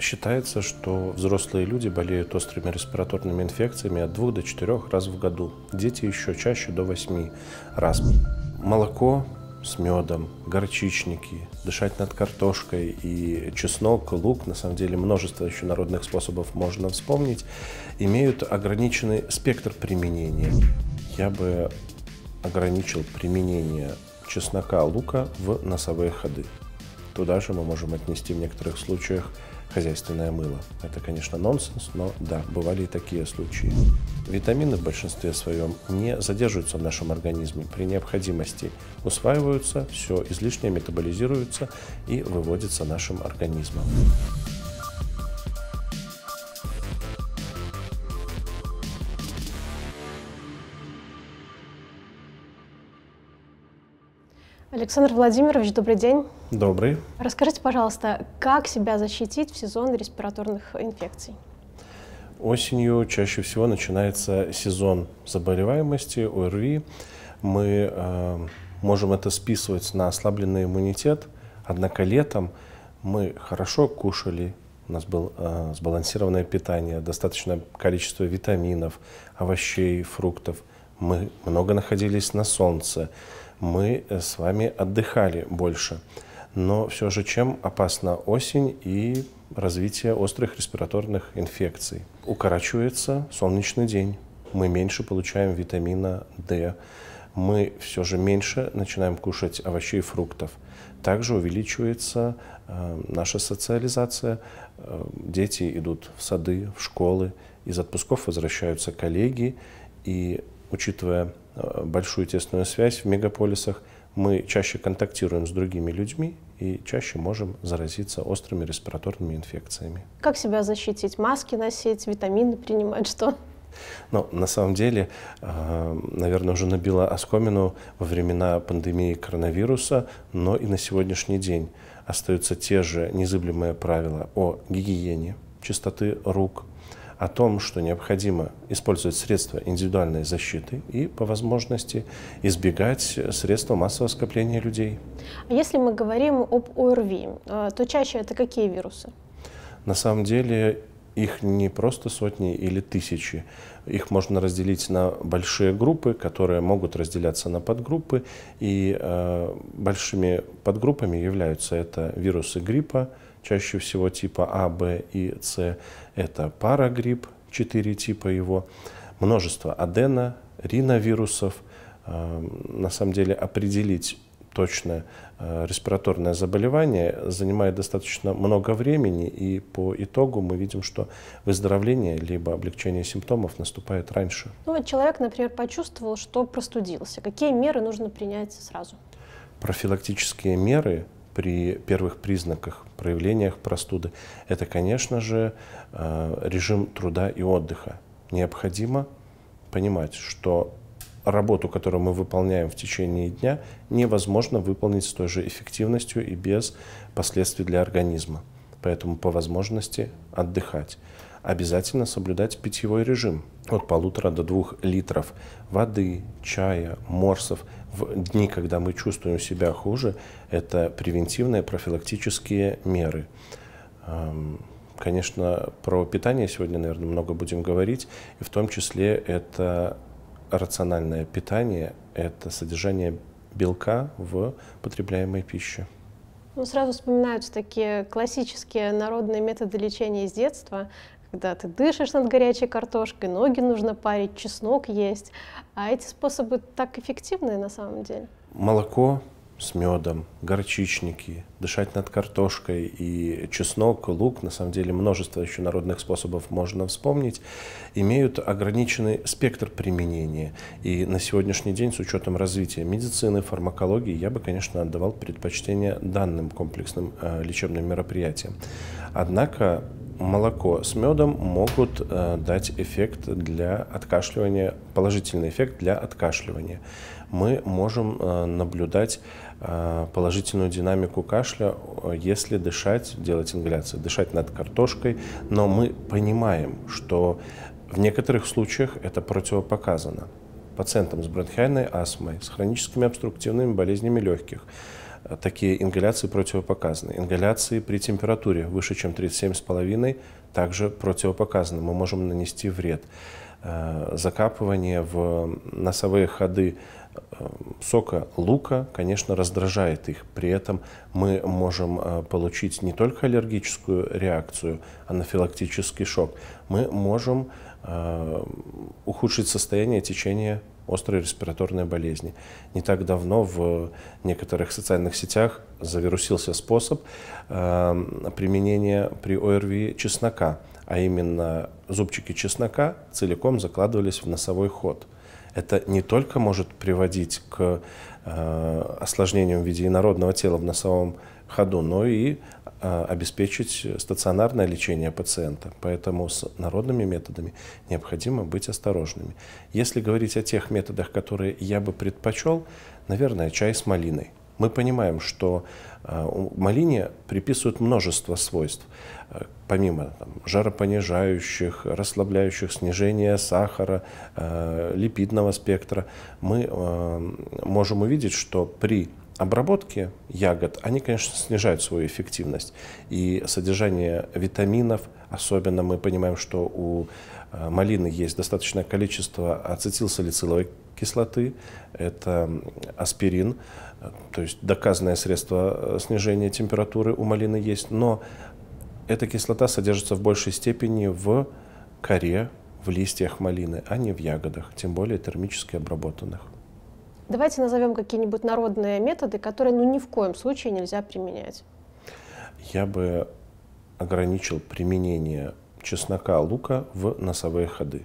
Считается, что взрослые люди болеют острыми респираторными инфекциями от 2 до 4 раз в году. Дети еще чаще до 8 раз. Молоко с медом, горчичники, дышать над картошкой и чеснок, лук, на самом деле множество еще народных способов можно вспомнить, имеют ограниченный спектр применения. Я бы ограничил применение чеснока, лука в носовые ходы. Туда же мы можем отнести в некоторых случаях хозяйственное мыло. Это, конечно, нонсенс, но да, бывали и такие случаи. Витамины в большинстве своем не задерживаются в нашем организме при необходимости, усваиваются, все излишнее метаболизируется и выводится нашим организмом. Александр Владимирович, добрый день. Добрый. Расскажите, пожалуйста, как себя защитить в сезон респираторных инфекций? Осенью чаще всего начинается сезон заболеваемости, ОРВИ. Мы э, можем это списывать на ослабленный иммунитет, однако летом мы хорошо кушали, у нас было э, сбалансированное питание, достаточное количество витаминов, овощей, фруктов. Мы много находились на солнце, мы э, с вами отдыхали больше. Но все же чем опасна осень и развитие острых респираторных инфекций? Укорачивается солнечный день, мы меньше получаем витамина D, мы все же меньше начинаем кушать овощей и фруктов. Также увеличивается э, наша социализация. Э, дети идут в сады, в школы, из отпусков возвращаются коллеги. И учитывая Э, большую тесную связь в мегаполисах, мы чаще контактируем с другими людьми и чаще можем заразиться острыми респираторными инфекциями. Как себя защитить? Маски носить, витамины принимать, что? Ну, на самом деле, э, наверное, уже набила оскомину во времена пандемии коронавируса, но и на сегодняшний день остаются те же незыблемые правила о гигиене, чистоты рук, о том, что необходимо использовать средства индивидуальной защиты и, по возможности, избегать средства массового скопления людей. А если мы говорим об ОРВИ, а, то чаще это какие вирусы? На самом деле их не просто сотни или тысячи. Их можно разделить на большие группы, которые могут разделяться на подгруппы. И э, большими подгруппами являются это вирусы гриппа, чаще всего типа А, Б и С. Это парагрипп, четыре типа его, множество адена, риновирусов. Э, на самом деле определить точное э, респираторное заболевание занимает достаточно много времени, и по итогу мы видим, что выздоровление либо облегчение симптомов наступает раньше. Ну вот человек, например, почувствовал, что простудился. Какие меры нужно принять сразу? Профилактические меры при первых признаках, проявлениях простуды, это, конечно же, э, режим труда и отдыха. Необходимо понимать, что работу, которую мы выполняем в течение дня, невозможно выполнить с той же эффективностью и без последствий для организма. Поэтому по возможности отдыхать. Обязательно соблюдать питьевой режим от полутора до двух литров воды, чая, морсов – в дни, когда мы чувствуем себя хуже, это превентивные профилактические меры. Эм, конечно, про питание сегодня, наверное, много будем говорить, и в том числе это рациональное питание, это содержание белка в потребляемой пище. Ну, сразу вспоминаются такие классические народные методы лечения из детства когда ты дышишь над горячей картошкой, ноги нужно парить, чеснок есть. А эти способы так эффективны на самом деле. Молоко с медом, горчичники, дышать над картошкой и чеснок, лук, на самом деле множество еще народных способов можно вспомнить, имеют ограниченный спектр применения. И на сегодняшний день, с учетом развития медицины, фармакологии, я бы, конечно, отдавал предпочтение данным комплексным э, лечебным мероприятиям. Однако молоко с медом могут э, дать эффект для откашливания, положительный эффект для откашливания. Мы можем э, наблюдать э, положительную динамику кашля, э, если дышать, делать ингаляции, дышать над картошкой, но мы понимаем, что в некоторых случаях это противопоказано пациентам с бронхиальной астмой, с хроническими обструктивными болезнями легких – такие ингаляции противопоказаны. Ингаляции при температуре выше, чем 37,5, также противопоказаны. Мы можем нанести вред. Э, закапывание в носовые ходы э, сока лука, конечно, раздражает их. При этом мы можем э, получить не только аллергическую реакцию, анафилактический шок, мы можем ухудшить состояние течения острые респираторные болезни. Не так давно в некоторых социальных сетях завирусился способ э, применения при ОРВИ чеснока, а именно зубчики чеснока целиком закладывались в носовой ход. Это не только может приводить к э, осложнениям в виде инородного тела в носовом ходу, но и Э, обеспечить стационарное лечение пациента. Поэтому с народными методами необходимо быть осторожными. Если говорить о тех методах, которые я бы предпочел, наверное, чай с малиной. Мы понимаем, что э, малине приписывают множество свойств, э, помимо там, жаропонижающих, расслабляющих, снижения сахара, липидного спектра. Мы можем увидеть, что при обработки ягод, они, конечно, снижают свою эффективность. И содержание витаминов, особенно мы понимаем, что у э, малины есть достаточное количество ацетилсалициловой кислоты, это аспирин, э, то есть доказанное средство э, снижения температуры у малины есть, но эта кислота содержится в большей степени в коре, в листьях малины, а не в ягодах, тем более термически обработанных. Давайте назовем какие-нибудь народные методы, которые ну, ни в коем случае нельзя применять. Я бы ограничил применение чеснока, лука в носовые ходы.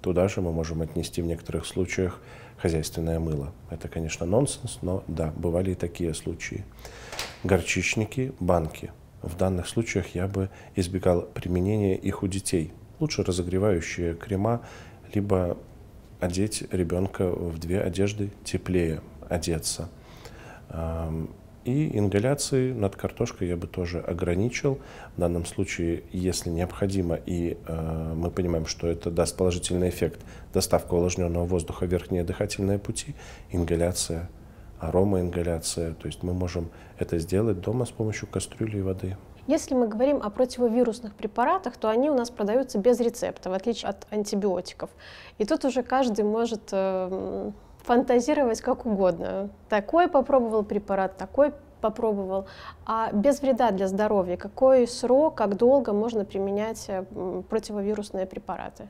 Туда же мы можем отнести в некоторых случаях хозяйственное мыло. Это, конечно, нонсенс, но да, бывали и такие случаи. Горчичники, банки. В данных случаях я бы избегал применения их у детей. Лучше разогревающие крема, либо одеть ребенка в две одежды, теплее одеться. И ингаляции над картошкой я бы тоже ограничил. В данном случае, если необходимо, и э, мы понимаем, что это даст положительный эффект, доставка увлажненного воздуха в верхние дыхательные пути, ингаляция, арома ингаляция То есть мы можем это сделать дома с помощью кастрюли и воды. Если мы говорим о противовирусных препаратах, то они у нас продаются без рецепта, в отличие от антибиотиков. И тут уже каждый может эм, фантазировать как угодно. Такой попробовал препарат, такой попробовал. А без вреда для здоровья, какой срок, как долго можно применять э, противовирусные препараты?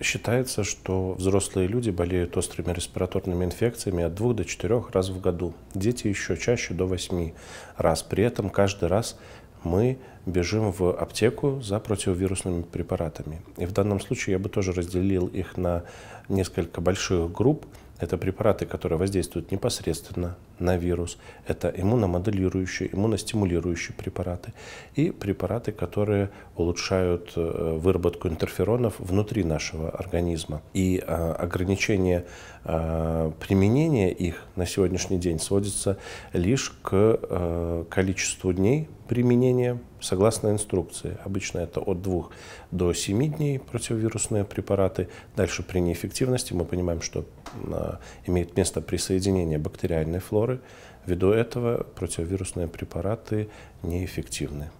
Считается, что взрослые люди болеют острыми респираторными инфекциями от 2 до 4 раз в году. Дети еще чаще до 8 раз. При этом каждый раз мы бежим в аптеку за противовирусными препаратами. И в данном случае я бы тоже разделил их на несколько больших групп. Это препараты, которые воздействуют непосредственно на вирус. Это иммуномоделирующие, иммуностимулирующие препараты и препараты, которые улучшают э, выработку интерферонов внутри нашего организма. И э, ограничение э, применения их на сегодняшний день сводится лишь к количеству дней применения согласно инструкции. Обычно это от 2 до 7 дней противовирусные препараты. Дальше при неэффективности мы понимаем, что имеет место присоединение бактериальной флоры контролеры. Ввиду этого противовирусные препараты неэффективны.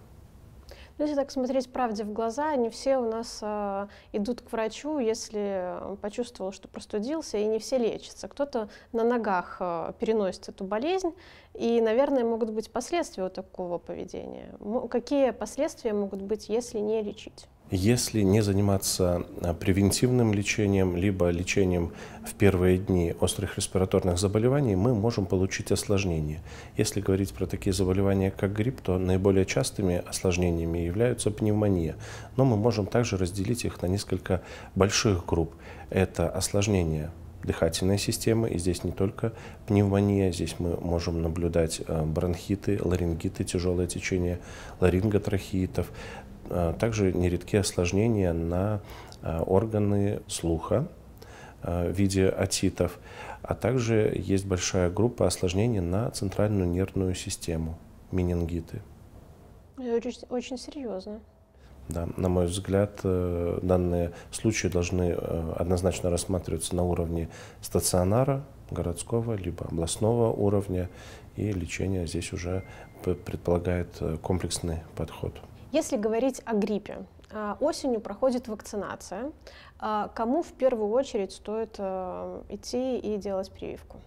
Но ну, если так смотреть правде в глаза, не все у нас э, идут к врачу, если а, почувствовал, что простудился, и не все лечатся. Кто-то на ногах э, переносит эту болезнь, и, наверное, могут быть последствия у такого поведения. М какие последствия могут быть, если не лечить? если не заниматься а, превентивным лечением, либо лечением в первые дни острых респираторных заболеваний, мы можем получить осложнения. Если говорить про такие заболевания, как грипп, то наиболее частыми осложнениями являются пневмония. Но мы можем также разделить их на несколько больших групп. Это осложнения дыхательной системы. И здесь не только пневмония, здесь мы можем наблюдать а, бронхиты, ларингиты, тяжелое течение ларинготрахеитов, а, также нередки осложнения на а, органы слуха а, в виде отитов, а также есть большая группа осложнений на центральную нервную систему, менингиты. Это очень, очень серьезно. Да, на мой взгляд, э, данные случаи должны э, однозначно рассматриваться на уровне стационара, городского, либо областного уровня, и лечение здесь уже предполагает э, комплексный подход. Если говорить о гриппе, а, осенью проходит вакцинация. А, кому в первую очередь стоит э, идти и делать прививку?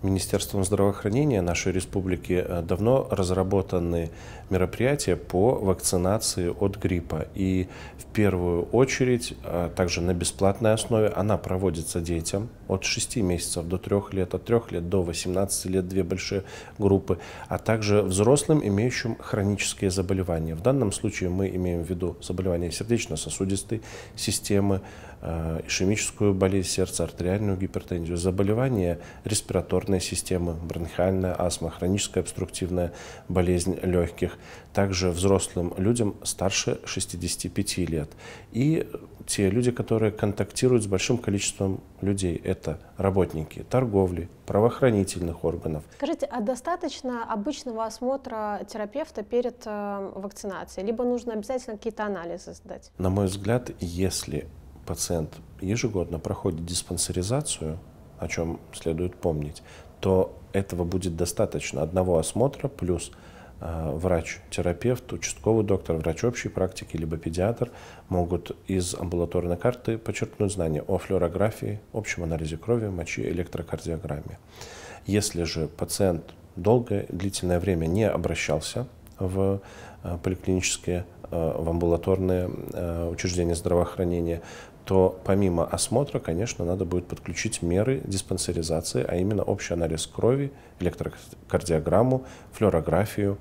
Министерством здравоохранения нашей республики э, давно разработаны мероприятия по вакцинации от гриппа. И в первую очередь, э, также на бесплатной основе, она проводится детям от 6 месяцев до 3 лет, от 3 лет до 18 лет, две большие группы, а также взрослым, имеющим хронические заболевания. В данном случае мы имеем в виду заболевания заболевания сердечно-сосудистой системы, Э, ишемическую болезнь сердца, артериальную гипертензию, заболевания респираторной системы, бронхиальная астма, хроническая обструктивная болезнь легких, также взрослым людям старше 65 лет. И те люди, которые контактируют с большим количеством людей, это работники торговли, правоохранительных органов. Скажите, а достаточно обычного осмотра терапевта перед э, вакцинацией? Либо нужно обязательно какие-то анализы сдать? На мой взгляд, если пациент ежегодно проходит диспансеризацию, о чем следует помнить, то этого будет достаточно одного осмотра плюс э, врач-терапевт, участковый доктор, врач общей практики, либо педиатр могут из амбулаторной карты подчеркнуть знания о флюорографии, общем анализе крови, мочи, электрокардиограмме. Если же пациент долгое, длительное время не обращался в э, поликлинические э, в амбулаторные учреждения здравоохранения, то помимо осмотра, конечно, надо будет подключить меры диспансеризации, а именно общий анализ крови, электрокардиограмму, флюорографию.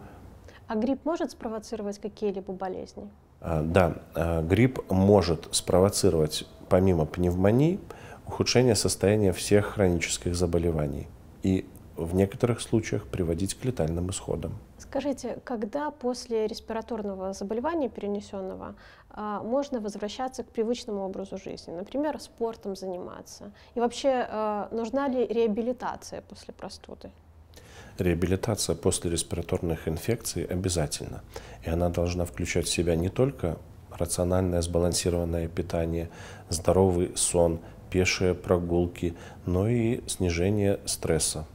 А грипп может спровоцировать какие-либо болезни? А, да, а, грипп может спровоцировать, помимо пневмонии, ухудшение состояния всех хронических заболеваний и в некоторых случаях приводить к летальным исходам. Скажите, когда после респираторного заболевания перенесенного а, можно возвращаться к привычному образу жизни, например, спортом заниматься? И вообще, а, нужна ли реабилитация после простуды? Реабилитация после респираторных инфекций обязательно. И она должна включать в себя не только рациональное сбалансированное питание, здоровый сон, пешие прогулки, но и снижение стресса,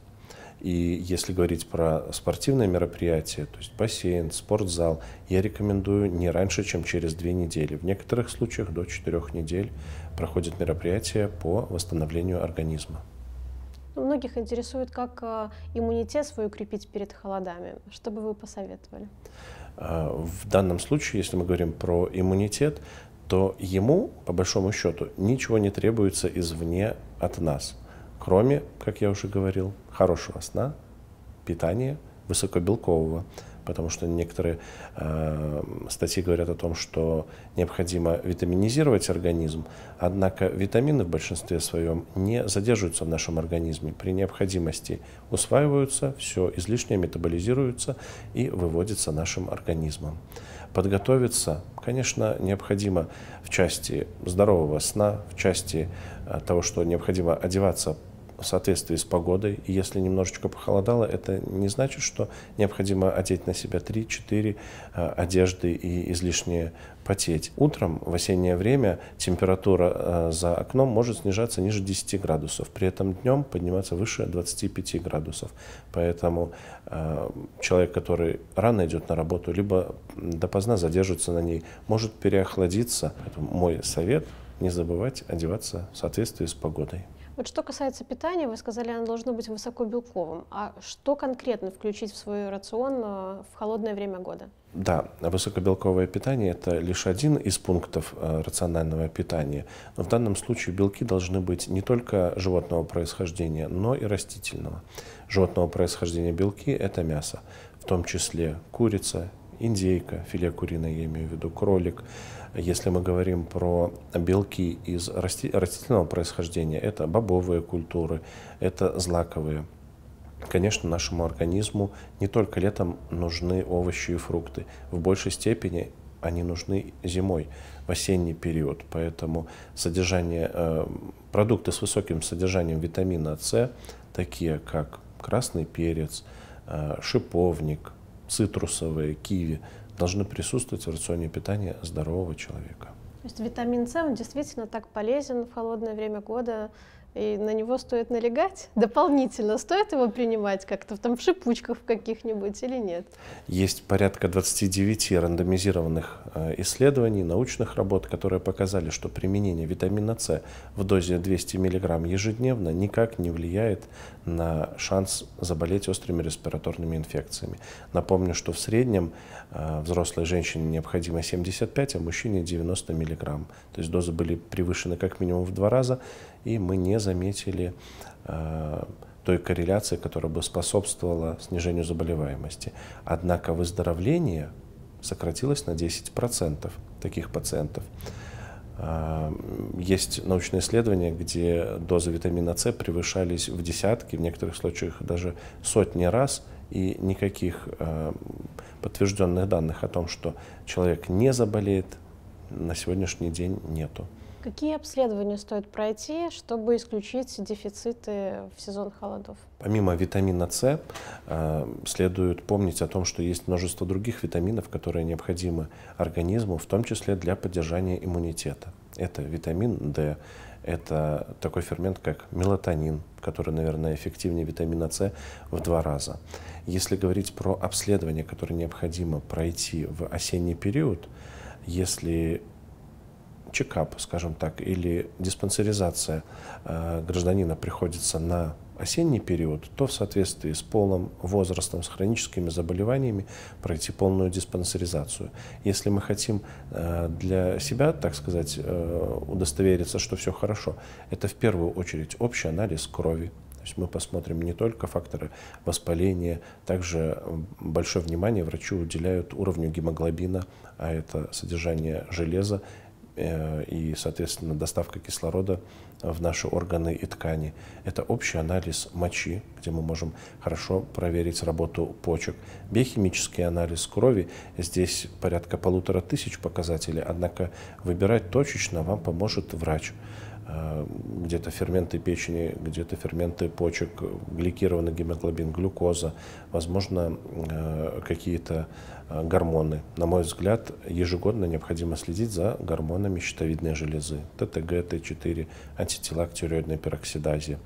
и если говорить про спортивные мероприятия, то есть бассейн, спортзал, я рекомендую не раньше, чем через две недели. В некоторых случаях до четырех недель проходят мероприятия по восстановлению организма. Ну, многих интересует, как э, иммунитет свой укрепить перед холодами. Что бы вы посоветовали? А, в данном случае, если мы говорим про иммунитет, то ему, по большому счету, ничего не требуется извне от нас кроме, как я уже говорил, хорошего сна, питания высокобелкового, потому что некоторые э, статьи говорят о том, что необходимо витаминизировать организм, однако витамины в большинстве своем не задерживаются в нашем организме, при необходимости усваиваются, все излишнее метаболизируется и выводится нашим организмом. Подготовиться, конечно, необходимо в части здорового сна, в части э, того, что необходимо одеваться в соответствии с погодой. И если немножечко похолодало, это не значит, что необходимо одеть на себя 3-4 а, одежды и излишнее потеть. Утром в осеннее время температура а, за окном может снижаться ниже 10 градусов, при этом днем подниматься выше 25 градусов. Поэтому а, человек, который рано идет на работу, либо допоздна задержится на ней, может переохладиться. Поэтому мой совет – не забывать одеваться в соответствии с погодой. Вот что касается питания, вы сказали, оно должно быть высокобелковым. А что конкретно включить в свой рацион э, в холодное время года? Да, высокобелковое питание – это лишь один из пунктов э, рационального питания. Но в данном случае белки должны быть не только животного происхождения, но и растительного. Животного происхождения белки – это мясо, в том числе курица, индейка, филе куриное, я имею в виду кролик, если мы говорим про белки из расти растительного происхождения, это бобовые культуры, это злаковые. Конечно, нашему организму не только летом нужны овощи и фрукты. В большей степени они нужны зимой, в осенний период. Поэтому содержание, э, продукты с высоким содержанием витамина С, такие как красный перец, э, шиповник, цитрусовые, киви – должны присутствовать в рационе питания здорового человека. То есть витамин С, он действительно так полезен в холодное время года, и на него стоит налегать дополнительно? Стоит его принимать как-то там в шипучках каких-нибудь или нет? Есть порядка 29 рандомизированных э, исследований, научных работ, которые показали, что применение витамина С в дозе 200 мг ежедневно никак не влияет на шанс заболеть острыми респираторными инфекциями. Напомню, что в среднем э, взрослой женщине необходимо 75, а мужчине 90 мг. То есть дозы были превышены как минимум в два раза, и мы не заметили э, той корреляции, которая бы способствовала снижению заболеваемости. Однако выздоровление сократилось на 10% таких пациентов. Э, есть научные исследования, где дозы витамина С превышались в десятки, в некоторых случаях даже сотни раз, и никаких э, подтвержденных данных о том, что человек не заболеет, на сегодняшний день нету. Какие обследования стоит пройти, чтобы исключить дефициты в сезон холодов? Помимо витамина С, э, следует помнить о том, что есть множество других витаминов, которые необходимы организму, в том числе для поддержания иммунитета. Это витамин D, это такой фермент, как мелатонин, который, наверное, эффективнее витамина С в два раза. Если говорить про обследование, которое необходимо пройти в осенний период, если чекап, скажем так, или диспансеризация э, гражданина приходится на осенний период, то в соответствии с полным возрастом, с хроническими заболеваниями пройти полную диспансеризацию. Если мы хотим э, для себя, так сказать, э, удостовериться, что все хорошо, это в первую очередь общий анализ крови, то есть мы посмотрим не только факторы воспаления, также большое внимание врачи уделяют уровню гемоглобина, а это содержание железа Э, и, соответственно, доставка кислорода в наши органы и ткани. Это общий анализ мочи, где мы можем хорошо проверить работу почек. Биохимический анализ крови, здесь порядка полутора тысяч показателей, однако выбирать точечно вам поможет врач. Э, где-то ферменты печени, где-то ферменты почек, гликированный гемоглобин, глюкоза, возможно, э, какие-то э, гормоны. На мой взгляд, ежегодно необходимо следить за гормонами щитовидной железы, ТТГ, Т4, антитела к тиреоидной пероксидазе.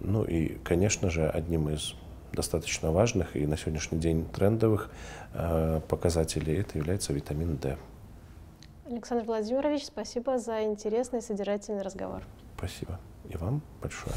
Ну и, конечно же, одним из достаточно важных и на сегодняшний день трендовых показателей это является витамин D. Александр Владимирович, спасибо за интересный и содержательный разговор. Спасибо. И вам большое.